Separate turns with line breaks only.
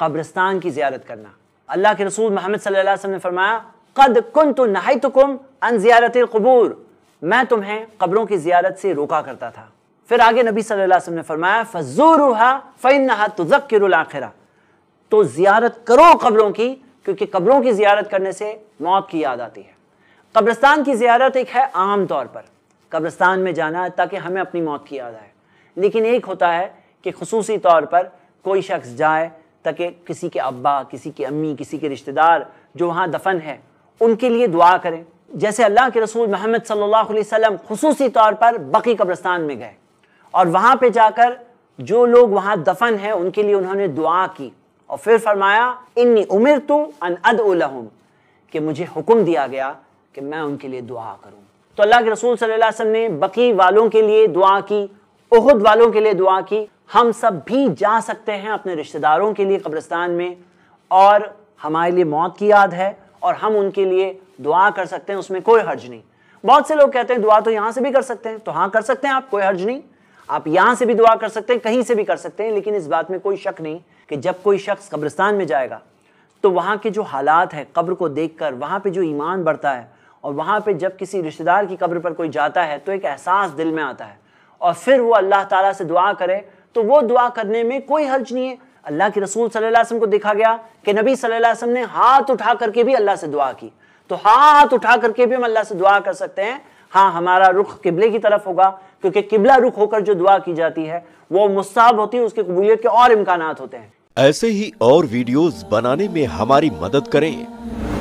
कब्रिस्तान की जियारत करना अल्लाह के रसूल मोहम्मद सल्लल्लाहु अलैहि वसल्लम ने फरमाया कद कन तो नहाई तो अन जियारत कबूर मैं तुम्हें कब्रों की जियारत से रोका करता था फिर आगे नबी सल्लल्लाहु अलैहि वसल्लम ने फरमाया फजूरुहा फ़ैन नहा तुजक्र तो जियारत करो कब्रों की क्योंकि कब्रों की जियारत करने से मौत की याद आती है कब्रिस्तान की जियारत एक है आम तौर पर कब्रिस्तान में जाना ताकि हमें अपनी मौत की याद आए लेकिन एक होता है कि खसूसी तौर पर कोई शख्स जाए ताकि किसी के अब्बा किसी की अम्मी किसी के रिश्तेदार जो वहाँ दफन है उनके लिए दुआ करें जैसे अल्लाह के रसूल मोहम्मद सल्ला अलैहि तौर पर बकी कब्रस्तान में गए और वहाँ पर जाकर जो लोग वहाँ दफन हैं उनके लिए उन्होंने दुआ की और फिर फरमाया इन्नी उमिर तो अन उलहम कि मुझे हुक्म दिया गया कि मैं उनके लिए दुआ करूँ तो अल्लाह के रसूल सल्लल्लाहु अलैहि वसल्लम ने बकी वालों के लिए दुआ की उहद वालों के लिए दुआ की हम सब भी जा सकते हैं अपने रिश्तेदारों के लिए कब्रिस्तान में और हमारे लिए मौत की याद है और हम उनके लिए दुआ कर सकते हैं उसमें कोई हर्ज नहीं बहुत से लोग कहते हैं दुआ तो यहाँ से भी कर सकते हैं तो हाँ कर सकते हैं आप कोई हर्ज नहीं आप यहाँ से भी दुआ कर सकते हैं कहीं से भी कर सकते हैं लेकिन इस बात में कोई शक नहीं कि जब कोई शख्स कब्रिस्तान में जाएगा तो वहाँ के जो हालात हैं कब्र को देख कर वहाँ पर जो ईमान बढ़ता है और वहाँ पर जब किसी रिश्तेदार की कब्र पर कोई जाता है तो एक एहसास दिल में आता है और फिर वो अल्लाह ताला से दुआ करे तो वो दुआ करने में कोई हर्ज नहीं है अल्लाह के रसूल सल्लल्लाहु को देखा गया कि नबी सल्लल्लाहु ने हाथ उठा करके भी अल्लाह से दुआ की तो हाथ उठा करके भी हम अल्लाह से दुआ कर सकते हैं हाँ हमारा रुख किबले की तरफ होगा क्योंकि किबला रुख होकर जो दुआ की जाती है वो मुस्ताब होती है उसकी कबूलियत के और इम्कान होते हैं
ऐसे ही और वीडियोस बनाने में हमारी मदद करें